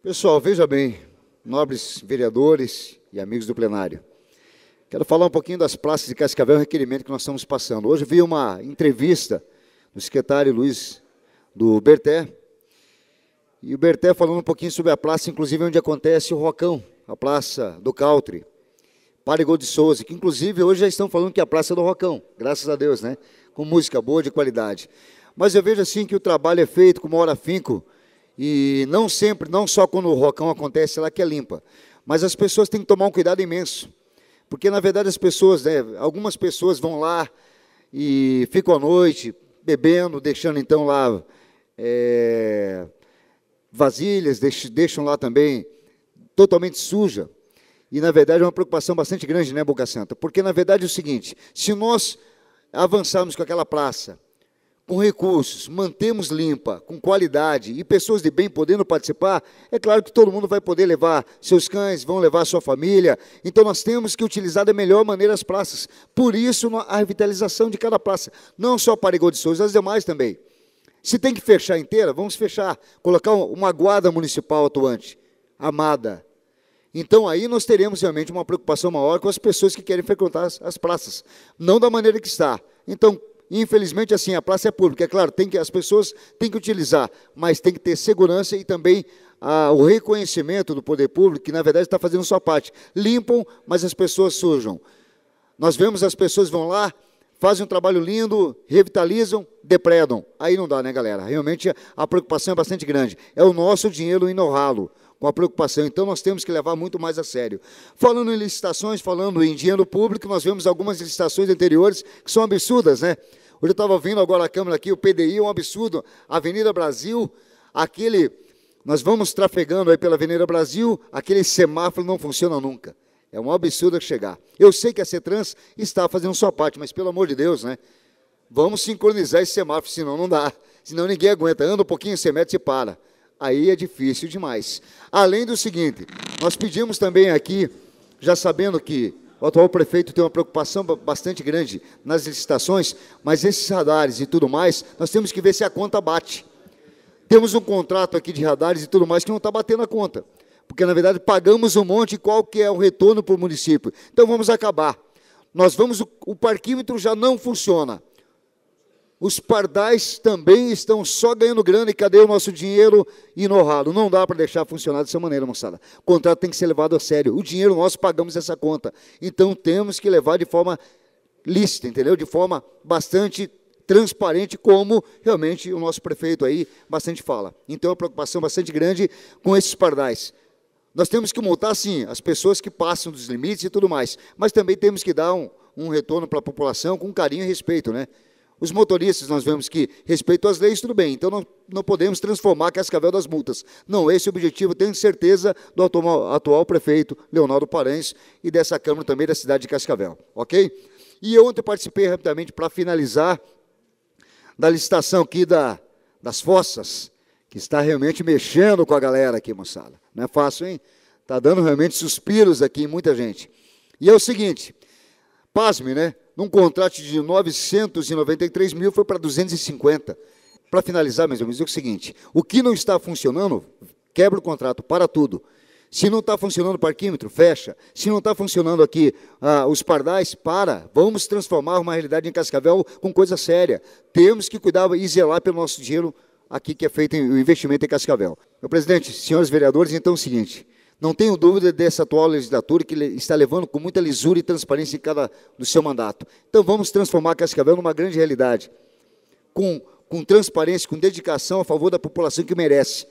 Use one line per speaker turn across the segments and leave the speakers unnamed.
Pessoal, veja bem, nobres vereadores e amigos do plenário. Quero falar um pouquinho das praças de Cascavel e requerimento que nós estamos passando. Hoje vi uma entrevista do secretário Luiz do Berté, e o Berté falando um pouquinho sobre a praça, inclusive onde acontece o Rocão, a Praça do Caltri, Parigol de Souza, que inclusive hoje já estão falando que é a Praça do Rocão, graças a Deus, né? Com música boa, de qualidade. Mas eu vejo assim que o trabalho é feito com uma hora finco, e não sempre, não só quando o rocão acontece, lá que é limpa. Mas as pessoas têm que tomar um cuidado imenso. Porque, na verdade, as pessoas, né, algumas pessoas vão lá e ficam à noite bebendo, deixando então lá é, vasilhas, deixam lá também totalmente suja. E, na verdade, é uma preocupação bastante grande, né, Boca Santa? Porque, na verdade, é o seguinte: se nós avançarmos com aquela praça com recursos, mantemos limpa, com qualidade e pessoas de bem podendo participar, é claro que todo mundo vai poder levar seus cães, vão levar sua família. Então nós temos que utilizar da melhor maneira as praças. Por isso a revitalização de cada praça, não só Parigô de Souza, as demais também. Se tem que fechar inteira, vamos fechar, colocar uma guarda municipal atuante, amada. Então aí nós teremos realmente uma preocupação maior com as pessoas que querem frequentar as praças, não da maneira que está. Então, infelizmente, assim, a praça é pública. É claro, tem que, as pessoas têm que utilizar, mas tem que ter segurança e também ah, o reconhecimento do poder público, que, na verdade, está fazendo sua parte. Limpam, mas as pessoas sujam. Nós vemos as pessoas vão lá, fazem um trabalho lindo, revitalizam, depredam. Aí não dá, né, galera? Realmente, a preocupação é bastante grande. É o nosso dinheiro inorralo com a preocupação. Então, nós temos que levar muito mais a sério. Falando em licitações, falando em dinheiro público, nós vemos algumas licitações anteriores que são absurdas, né? Hoje eu estava vendo agora a câmera aqui, o PDI é um absurdo. Avenida Brasil, aquele. Nós vamos trafegando aí pela Avenida Brasil, aquele semáforo não funciona nunca. É um absurdo chegar. Eu sei que a CETRANS está fazendo sua parte, mas pelo amor de Deus, né? Vamos sincronizar esse semáforo, senão não dá. Senão ninguém aguenta. Anda um pouquinho, você mete e para aí é difícil demais. Além do seguinte, nós pedimos também aqui, já sabendo que o atual prefeito tem uma preocupação bastante grande nas licitações, mas esses radares e tudo mais, nós temos que ver se a conta bate. Temos um contrato aqui de radares e tudo mais que não está batendo a conta, porque na verdade pagamos um monte e qual que é o retorno para o município. Então vamos acabar. Nós vamos, o parquímetro já não funciona os pardais também estão só ganhando grana e cadê o nosso dinheiro inorrado? Não dá para deixar funcionar dessa maneira, moçada. O contrato tem que ser levado a sério. O dinheiro nós pagamos essa conta. Então temos que levar de forma lícita, entendeu? De forma bastante transparente, como realmente o nosso prefeito aí bastante fala. Então, é uma preocupação bastante grande com esses pardais. Nós temos que multar, sim, as pessoas que passam dos limites e tudo mais, mas também temos que dar um, um retorno para a população com carinho e respeito, né? Os motoristas, nós vemos que, respeito às leis, tudo bem, então não, não podemos transformar Cascavel das multas. Não, esse é o objetivo, tenho certeza, do atual, atual prefeito Leonardo Paranhos e dessa Câmara também da cidade de Cascavel, ok? E ontem participei rapidamente, para finalizar, da licitação aqui da, das fossas, que está realmente mexendo com a galera aqui, moçada. Não é fácil, hein? Está dando realmente suspiros aqui em muita gente. E é o seguinte, pasme, né? Num contrato de 993 mil, foi para 250. Para finalizar, meus amigos, é o seguinte: o que não está funcionando, quebra o contrato, para tudo. Se não está funcionando o parquímetro, fecha. Se não está funcionando aqui ah, os pardais, para. Vamos transformar uma realidade em Cascavel com coisa séria. Temos que cuidar e zelar pelo nosso dinheiro aqui que é feito o investimento em Cascavel. Meu presidente, senhores vereadores, então é o seguinte: não tenho dúvida dessa atual legislatura que está levando com muita lisura e transparência em cada do seu mandato. Então vamos transformar Cascavel numa grande realidade, com, com transparência, com dedicação a favor da população que merece.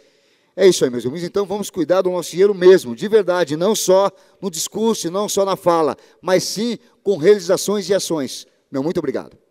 É isso aí, meus amigos. Então vamos cuidar do nosso dinheiro mesmo, de verdade, não só no discurso, não só na fala, mas sim com realizações e ações. Meu muito obrigado.